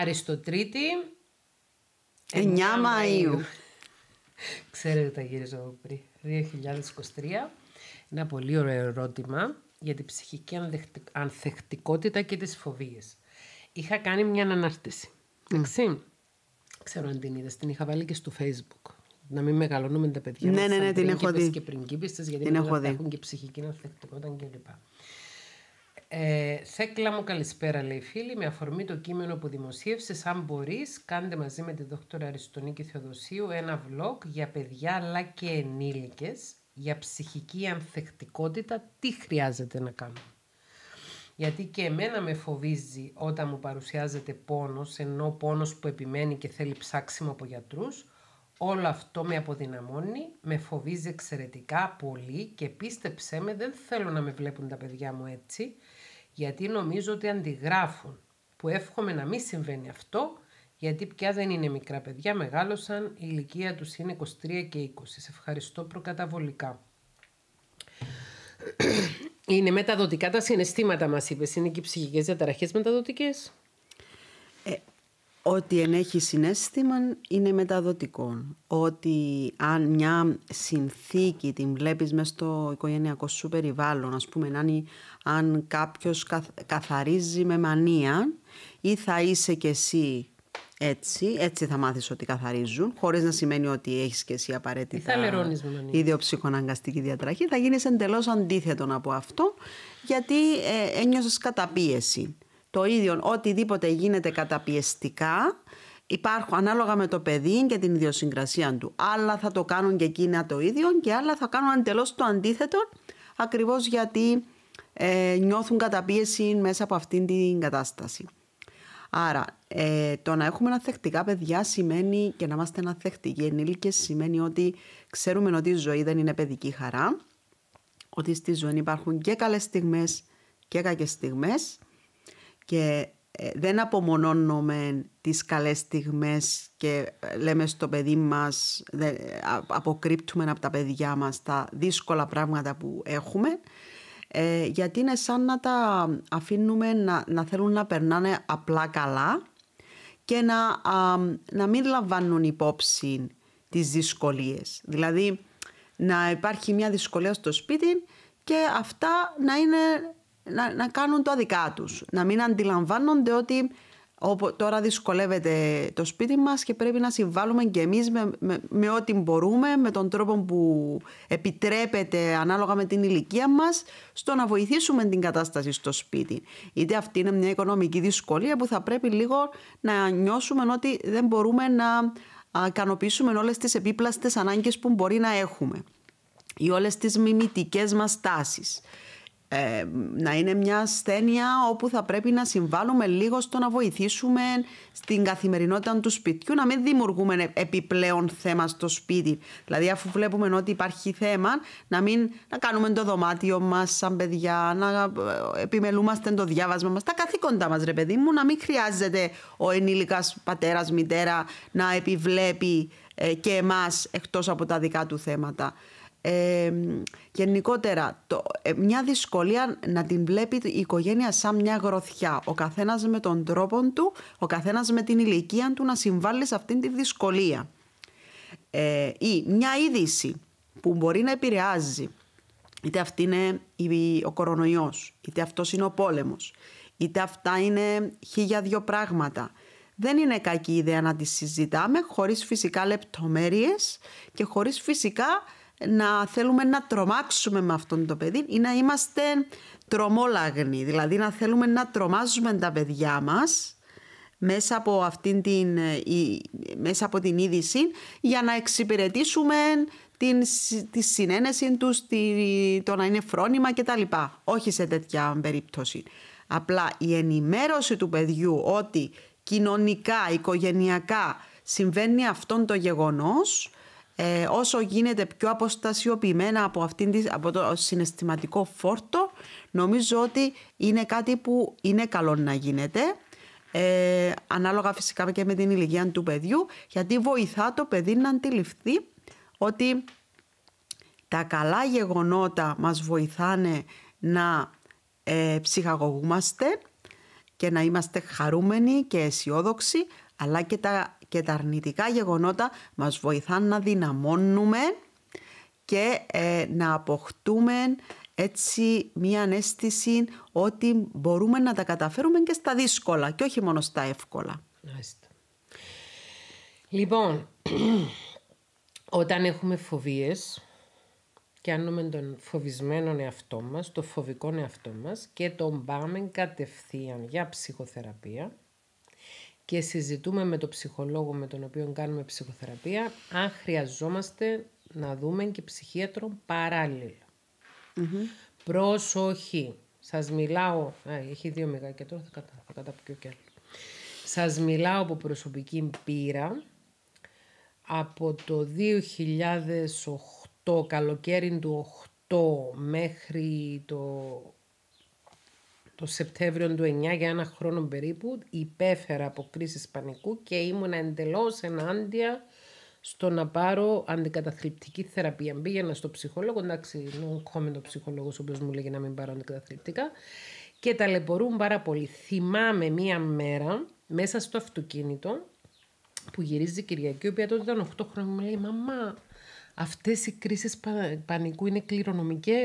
Αριστοτρίτη 9 Μαΐου. Ξέρετε τα γύριζα πριν. 2023. Ένα πολύ ωραίο ερώτημα για την ψυχική ανθεκτικότητα και τις φοβίες. Είχα κάνει μια ανάρτηση. Εντάξει. Ξέρω αν την είδα. Την είχα βάλει και στο facebook. Να μην μεγαλώνουμε τα παιδιά. Ναι, ναι, ναι, την έχω δει. Και πριν γιατί την έχουν και ψυχική ανθεκτικότητα κλπ. Ε, Θέκλα μου καλησπέρα λέει φίλοι, με αφορμή το κείμενο που δημοσίευσες, αν μπορείς, κάντε μαζί με τη δόκτωρα Αριστονίκη Θεοδοσίου ένα vlog για παιδιά αλλά και ενήλικες, για ψυχική ανθεκτικότητα, τι χρειάζεται να κάνω Γιατί και εμένα με φοβίζει όταν μου παρουσιάζεται πόνος, ενώ πόνος που επιμένει και θέλει ψάξιμο από γιατρούς, Όλο αυτό με αποδυναμώνει, με φοβίζει εξαιρετικά πολύ και πίστεψέ με δεν θέλω να με βλέπουν τα παιδιά μου έτσι γιατί νομίζω ότι αντιγράφουν που εύχομαι να μην συμβαίνει αυτό γιατί πια δεν είναι μικρά παιδιά, μεγάλωσαν, η ηλικία τους είναι 23 και 20. Σε ευχαριστώ προκαταβολικά. είναι μεταδοτικά τα συναισθήματα μας είπες, είναι και οι ψυχικές διαταραχές μεταδοτικές. Ότι ενέχει συνέστημα είναι μεταδοτικό. Ότι αν μια συνθήκη την βλέπεις μέσα στο οικογενειακό σου περιβάλλον, ας πούμε, αν, αν κάποιος καθαρίζει με μανία ή θα είσαι κι εσύ έτσι, έτσι θα μάθεις ότι καθαρίζουν, χωρίς να σημαίνει ότι έχεις και εσύ απαραίτητα ε, ιδιοψυχοναγκαστική διατραχή. Θα γίνεις εντελώς αντίθετον από αυτό, γιατί ε, ένιωσες καταπίεση το ίδιο οτιδήποτε γίνεται καταπιεστικά υπάρχουν ανάλογα με το παιδί και την ιδιοσυγκρασία του. Άλλα θα το κάνουν και εκείνα το ίδιο και άλλα θα κάνουν εντελώ το αντίθετο ακριβώς γιατί ε, νιώθουν καταπίεση μέσα από αυτήν την κατάσταση. Άρα ε, το να έχουμε αναθεκτικά παιδιά σημαίνει και να είμαστε αναθεκτικοί ενήλικες σημαίνει ότι ξέρουμε ότι η ζωή δεν είναι παιδική χαρά, ότι στη ζωή υπάρχουν και καλές στιγμές και κακές στιγμές και ε, δεν απομονώνουμε τις καλές στιγμές και ε, λέμε στο παιδί μας, ε, αποκρύπτουμε από τα παιδιά μας τα δύσκολα πράγματα που έχουμε γιατί είναι σαν να τα αφήνουμε να, θέλουν να περνάνε απλά καλά και να, να μην λαμβάνουν υπόψη τις δυσκολίες. Δηλαδή να υπάρχει μια δυσκολία στο σπίτι και αυτά να είναι να, να κάνουν το δικά τους. Να μην αντιλαμβάνονται ότι τώρα δυσκολεύεται το σπίτι μας και πρέπει να συμβάλλουμε και εμείς με, ό,τι μπορούμε, με τον τρόπο που επιτρέπεται ανάλογα με την ηλικία μας, στο να βοηθήσουμε την κατάσταση στο σπίτι. Είτε αυτή είναι μια οικονομική δυσκολία που θα πρέπει λίγο να νιώσουμε ότι δεν μπορούμε να ικανοποιήσουμε όλες τις επίπλαστες ανάγκες που μπορεί να έχουμε ή όλες τις μιμητικές μας τάσεις. Ε, να είναι μια ασθένεια όπου θα πρέπει να συμβάλλουμε λίγο στο να βοηθήσουμε στην καθημερινότητα του σπιτιού, να μην δημιουργούμε επιπλέον θέμα στο σπίτι. Δηλαδή, αφού βλέπουμε ότι υπάρχει θέμα, να μην να κάνουμε το δωμάτιο μας σαν παιδιά, να ε, επιμελούμαστε το διάβασμα μας, τα καθήκοντά μας, ρε παιδί μου, να μην χρειάζεται ο ενήλικας πατέρας, μητέρα να επιβλέπει ε, και εμάς εκτός από τα δικά του θέματα γενικότερα το, ε, μια δυσκολία να την βλέπει η οικογένεια σαν μια γροθιά. Ο καθένας με τον τρόπο του, ο καθένας με την ηλικία του να συμβάλλει σε αυτήν τη δυσκολία. Ε, ή μια είδηση που μπορεί να επηρεάζει, είτε αυτή είναι ο κορονοϊός, είτε αυτός είναι ο πόλεμος, είτε αυτά είναι χίλια δυο πράγματα. Δεν είναι κακή ιδέα να τη συζητάμε χωρίς φυσικά λεπτομέρειες και χωρίς φυσικά να θέλουμε να τρομάξουμε με αυτόν το παιδί ή να είμαστε τρομόλαγνοι, δηλαδή να θέλουμε να τρομάζουμε τα παιδιά μας μέσα από, αυτήν την, ε, μέσα από την είδηση για να εξυπηρετήσουμε την, τη συνένεση τους, το να είναι φρόνημα κτλ. Όχι σε τέτοια περίπτωση. Απλά η ενημέρωση του παιδιού ότι κοινωνικά, οικογενειακά συμβαίνει αυτόν το γεγονός ε, όσο γίνεται πιο αποστασιοποιημένα από, αυτήν, από το συναισθηματικό φόρτο, νομίζω ότι είναι κάτι που είναι καλό να γίνεται. Ε, ανάλογα φυσικά και με την ηλικία του παιδιού, γιατί βοηθά το παιδί να αντιληφθεί ότι τα καλά γεγονότα μας βοηθάνε να ε, ψυχαγωγούμαστε και να είμαστε χαρούμενοι και αισιόδοξοι, αλλά και τα και τα αρνητικά γεγονότα μας βοηθάν να δυναμώνουμε και ε, να αποκτούμε έτσι μία αίσθηση ότι μπορούμε να τα καταφέρουμε και στα δύσκολα και όχι μόνο στα εύκολα. Λοιπόν, όταν έχουμε φοβίες, και ανούμε τον φοβισμένο εαυτό μας, το φοβικό εαυτό μας και τον πάμε κατευθείαν για ψυχοθεραπεία και συζητούμε με τον ψυχολόγο με τον οποίο κάνουμε ψυχοθεραπεία αν χρειαζόμαστε να δούμε και ψυχίατρο Προσοχή. Σας μιλάω... Α, έχει δύο μεγά και τώρα θα, κατα... θα κι άλλο. Σας μιλάω από προσωπική πείρα. Από το 2008, καλοκαίρι του 8 μέχρι το το Σεπτέμβριο του 9 για ένα χρόνο περίπου υπέφερα από κρίσεις πανικού και ήμουν εντελώς ενάντια στο να πάρω αντικαταθλιπτική θεραπεία. Πήγαινα στο ψυχολόγο, εντάξει, ο το ψυχολόγο, ο οποίος μου λέγει να μην πάρω αντικαταθλιπτικά, και ταλαιπωρούν πάρα πολύ. Θυμάμαι μία μέρα μέσα στο αυτοκίνητο που γυρίζει η Κυριακή, η οποία τότε ήταν 8 χρόνια, μου λέει: Μαμά, αυτές οι κρίσεις πανικού είναι κληρονομικές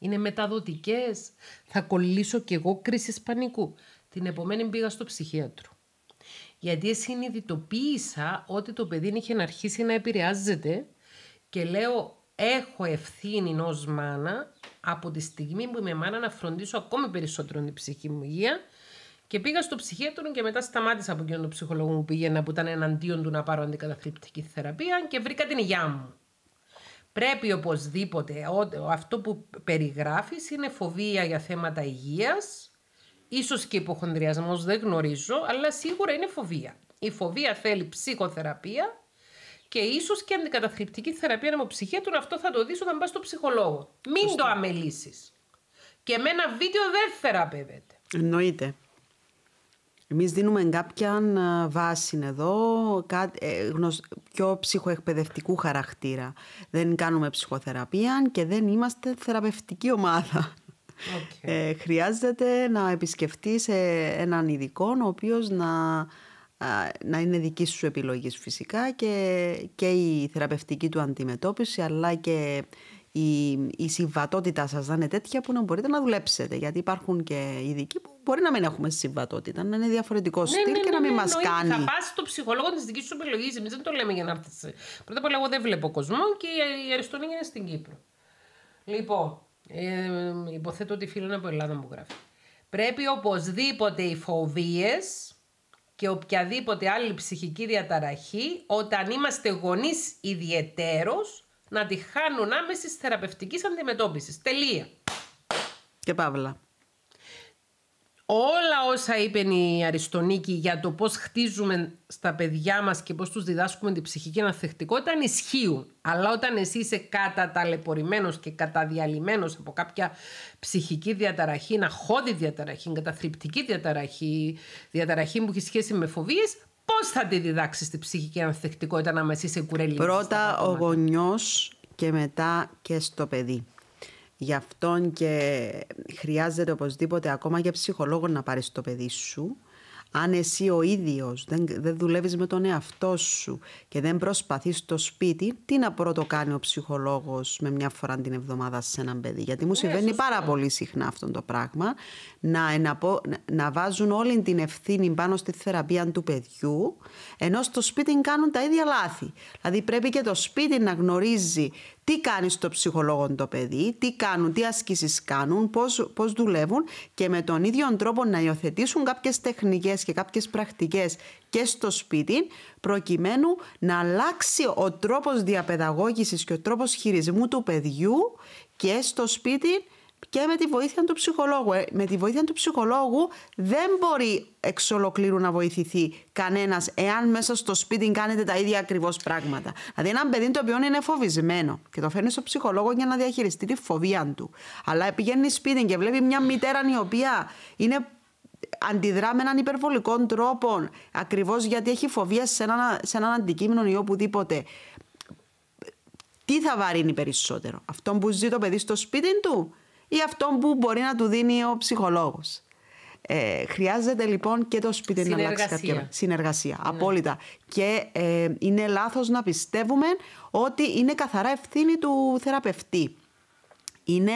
είναι μεταδοτικές, θα κολλήσω κι εγώ κρίση πανικού. Την επομένη πήγα στο ψυχίατρο. Γιατί συνειδητοποίησα ότι το παιδί είχε να αρχίσει να επηρεάζεται και λέω έχω ευθύνη ως μάνα από τη στιγμή που είμαι μάνα να φροντίσω ακόμη περισσότερο την ψυχή μου υγεία και πήγα στο ψυχίατρο και μετά σταμάτησα από εκείνον τον ψυχολόγο μου που πήγαινα που ήταν εναντίον του να πάρω αντικαταθλιπτική θεραπεία και βρήκα την υγειά μου. Πρέπει οπωσδήποτε, αυτό που περιγράφεις είναι φοβία για θέματα υγείας, ίσως και υποχονδριασμός, δεν γνωρίζω, αλλά σίγουρα είναι φοβία. Η φοβία θέλει ψυχοθεραπεία και ίσως και αντικαταθλιπτική θεραπεία νομοψυχία αυτό θα το δεις όταν πας στο ψυχολόγο. Μην το αμελήσεις. Και με ένα βίντεο δεν θεραπεύεται. Εννοείται. Εμείς δίνουμε κάποια ε, βάση εδώ, ε, πιο ψυχοεκπαιδευτικού χαρακτήρα. Δεν κάνουμε ψυχοθεραπεία και δεν είμαστε θεραπευτική ομάδα. Ε, χρειάζεται να επισκεφτείς έναν ειδικό ο οποίος να, να είναι δική σου επιλογής φυσικά και, και η θεραπευτική του αντιμετώπιση αλλά και η, η συμβατότητά σας να είναι τέτοια που να μπορείτε να δουλέψετε. Γιατί υπάρχουν και ειδικοί που μπορεί να μην έχουμε συμβατότητα, να είναι διαφορετικό ναι, στυλ ναι, και να ναι, μην ναι, μας κάνει. Θα πας στο ψυχολόγο της δικής σου επιλογής. Εμείς δεν το λέμε για να έρθεις. Πρώτα απ' όλα, εγώ δεν βλέπω κοσμό και η Αριστονή είναι στην Κύπρο. Λοιπόν, ε, υποθέτω ότι φίλε είναι από Ελλάδα μου γράφει. Πρέπει οπωσδήποτε οι φοβίες και οποιαδήποτε άλλη ψυχική διαταραχή, όταν είμαστε γονείς ιδιαιτέρως, να τη χάνουν άμεσης θεραπευτικής αντιμετώπισης. Τελεία. Και παύλα. Όλα όσα είπε η Αριστονίκη για το πώς χτίζουμε στα παιδιά μας και πώς τους διδάσκουμε την ψυχική αναθεκτικότητα, ισχύουν. Αλλά όταν εσύ είσαι καταταλαιπωρημένος και καταδιαλυμένος από κάποια ψυχική διαταραχή, να χώδη διαταραχή, καταθλιπτική διαταραχή, διαταραχή που έχει σχέση με φοβίες, Πώς θα τη διδάξεις τη ψυχική ανθεκτικότητα να μες σε κουρέλι. Πρώτα ο γονιός και μετά και στο παιδί. Γι' αυτόν και χρειάζεται οπωσδήποτε ακόμα και ψυχολόγο να πάρει το παιδί σου αν εσύ ο ίδιος δεν, δεν δουλεύεις με τον εαυτό σου και δεν προσπαθείς στο σπίτι, τι να πρώτο κάνει ο ψυχολόγος με μια φορά την εβδομάδα σε έναν παιδί. Γιατί μου ναι, συμβαίνει πάρα πολύ συχνά αυτό το πράγμα, να, να, να βάζουν όλη την ευθύνη πάνω στη θεραπεία του παιδιού, ενώ στο σπίτι κάνουν τα ίδια λάθη. Δηλαδή πρέπει και το σπίτι να γνωρίζει τι κάνεις στο ψυχολόγο το παιδί, τι κάνουν, τι ασκήσεις κάνουν, πώς, πώς δουλεύουν και με τον ίδιο τρόπο να υιοθετήσουν κάποιες τεχνικές και κάποιες πρακτικές και στο σπίτι προκειμένου να αλλάξει ο τρόπος διαπαιδαγώγησης και ο τρόπος χειρισμού του παιδιού και στο σπίτι και με τη βοήθεια του ψυχολόγου. Ε, με τη βοήθεια του ψυχολόγου δεν μπορεί εξ ολοκλήρου να βοηθηθεί κανένας, εάν μέσα στο σπίτι κάνετε τα ίδια ακριβώς πράγματα. Δηλαδή, ένα παιδί το οποίο είναι φοβισμένο και το φέρνει στο ψυχολόγο για να διαχειριστεί τη φοβία του. Αλλά πηγαίνει σπίτι και βλέπει μια μητέρα η οποία είναι αντιδρά με έναν υπερβολικό τρόπο, ακριβώς γιατί έχει φοβία σε, ένα, σε έναν αντικείμενο ή οπουδήποτε. Τι θα βαρύνει περισσότερο, αυτό που ζει το παιδί στο σπίτι του ή αυτό που μπορεί να του δίνει ο ψυχολόγος. Ε, χρειάζεται λοιπόν και το σπίτι να αλλάξει κάποια συνεργασία. Ναι. Απόλυτα. Και ε, είναι λάθος να πιστεύουμε ότι είναι καθαρά ευθύνη του θεραπευτή. Είναι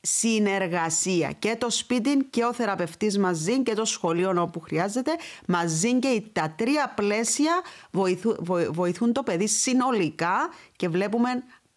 συνεργασία και το σπίτι και ο θεραπευτής μαζί και το σχολείο όπου χρειάζεται μαζί και τα τρία πλαίσια βοηθούν, βοηθούν το παιδί συνολικά και βλέπουμε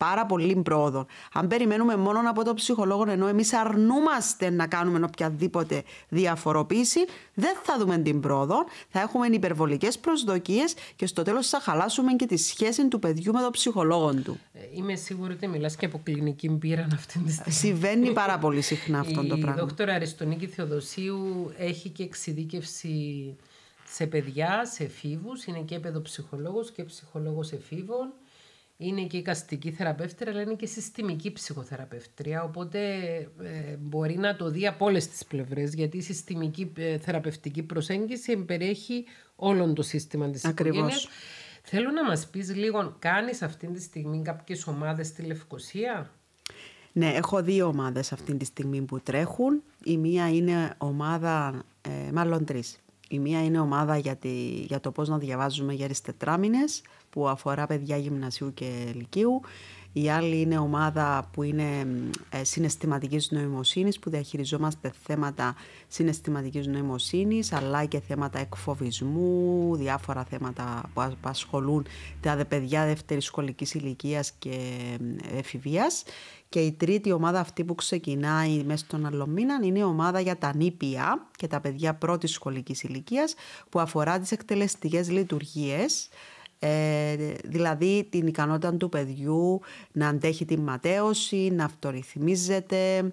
πάρα πολύ πρόοδο. Αν περιμένουμε μόνο από τον ψυχολόγο, ενώ εμείς αρνούμαστε να κάνουμε οποιαδήποτε διαφοροποίηση, δεν θα δούμε την πρόοδο, θα έχουμε υπερβολικές προσδοκίες και στο τέλος θα χαλάσουμε και τη σχέση του παιδιού με τον ψυχολόγο του. Ε, είμαι σίγουρη ότι μιλάς και από κλινική πείρα αυτή τη στιγμή. Ε, συμβαίνει πάρα πολύ συχνά αυτό το πράγμα. Η δόκτωρα Αριστονίκη Θεοδοσίου έχει και εξειδίκευση σε παιδιά, σε φίβους είναι και παιδοψυχολόγος και ψυχολόγος εφήβων είναι και καστική θεραπεύτρια, αλλά είναι και συστημική ψυχοθεραπεύτρια. Οπότε ε, μπορεί να το δει από όλες τις πλευρές, γιατί η συστημική ε, θεραπευτική προσέγγιση περιέχει όλο το σύστημα της οικογένειας. Θέλω να μας πεις λίγο, κάνεις αυτή τη στιγμή κάποιες ομάδες στη Λευκοσία? Ναι, έχω δύο ομάδες αυτή τη στιγμή που τρέχουν. Η μία είναι ομάδα, ε, μάλλον τρεις. Η μία είναι ομάδα για, για το πώς να διαβάζουμε τις τετράμινες που αφορά παιδιά γυμνασίου και λυκείου. Η άλλη είναι ομάδα που είναι ε, συναισθηματικής νοημοσύνης που διαχειριζόμαστε θέματα συναισθηματικής νοημοσύνης αλλά και θέματα εκφοβισμού, διάφορα θέματα που ασχολούν τα παιδιά δεύτερης σχολικής ηλικίας και ε, εφηβείας και η τρίτη ομάδα αυτή που ξεκινάει μέσα στον άλλο είναι η ομάδα για τα νήπια και τα παιδιά πρώτης σχολικής ηλικίας που αφορά τις εκτελεστικές λειτουργίες ε, δηλαδή την ικανότητα του παιδιού να αντέχει την ματέωση, να αυτορυθμίζεται,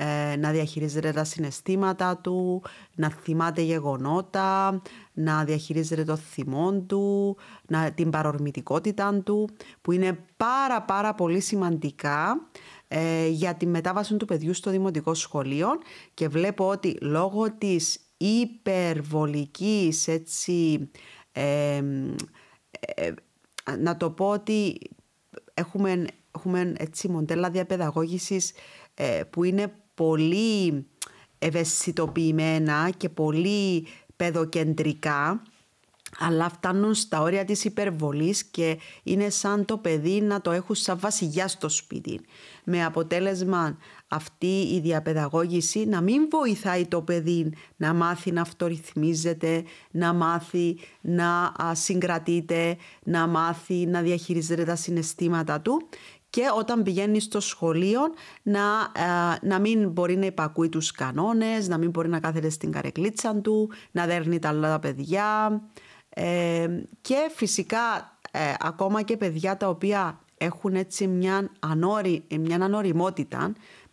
ε, να διαχειρίζεται τα συναισθήματα του, να θυμάται γεγονότα, να διαχειρίζεται το θυμό του, να, την παρορμητικότητα του, που είναι πάρα πάρα πολύ σημαντικά ε, για τη μετάβαση του παιδιού στο δημοτικό σχολείο και βλέπω ότι λόγω της υπερβολικής έτσι ε, να το πω ότι έχουμε, έχουμε έτσι μοντέλα διαπαιδαγώγησης που είναι πολύ ευαισθητοποιημένα και πολύ παιδοκεντρικά αλλά φτάνουν στα όρια της υπερβολής και είναι σαν το παιδί να το έχουν σαν βασιλιά στο σπίτι. Με αποτέλεσμα αυτή η διαπαιδαγώγηση να μην βοηθάει το παιδί να μάθει να αυτορυθμίζεται, να μάθει να συγκρατείται, να μάθει να διαχειρίζεται τα συναισθήματα του και όταν πηγαίνει στο σχολείο να, να μην μπορεί να υπακούει τους κανόνες, να μην μπορεί να κάθεται στην καρεκλίτσα του, να δέρνει τα άλλα παιδιά ε, και φυσικά ε, ακόμα και παιδιά τα οποία έχουν έτσι μια, ανώρι, μια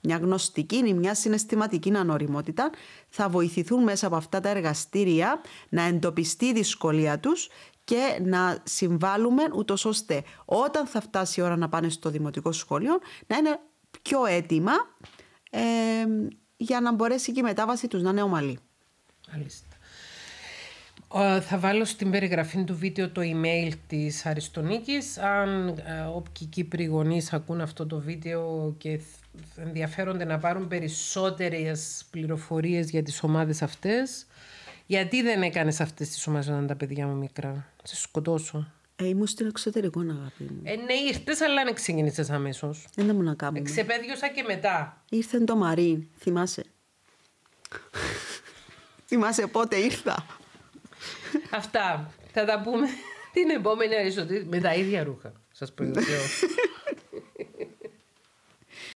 μια γνωστική ή μια συναισθηματική ανοριμότητα, θα βοηθηθούν μέσα από αυτά τα εργαστήρια να εντοπιστεί η δυσκολία τους και να συμβάλλουμε ούτως ώστε όταν θα φτάσει η ώρα να πάνε στο δημοτικό σχολείο να είναι πιο έτοιμα ε, για να μπορέσει και η μετάβαση τους να είναι ομαλή. Ε, θα βάλω στην περιγραφή του βίντεο το email της Αριστονίκης. Αν ε, όποιοι Κύπροι γονείς ακούν αυτό το βίντεο και ενδιαφέρονται να πάρουν περισσότερες πληροφορίες για τις ομάδες αυτές, γιατί δεν έκανες αυτές τις ομάδες όταν τα παιδιά μου μικρά. Σε σκοτώσω. Ε, ήμουν στην εξωτερικό, αγάπη μου. Ε, ναι, ήρθες, αλλά δεν ξεκίνησε αμέσω. Δεν ναι, ήμουν να κάνω. Ξεπέδιωσα και μετά. Ήρθε το Μαρίν, θυμάσαι. θυμάσαι πότε ήρθα. Αυτά. Θα τα πούμε την επόμενη αριστοτήτη με τα ίδια ρούχα. Σας προειδοποιώ.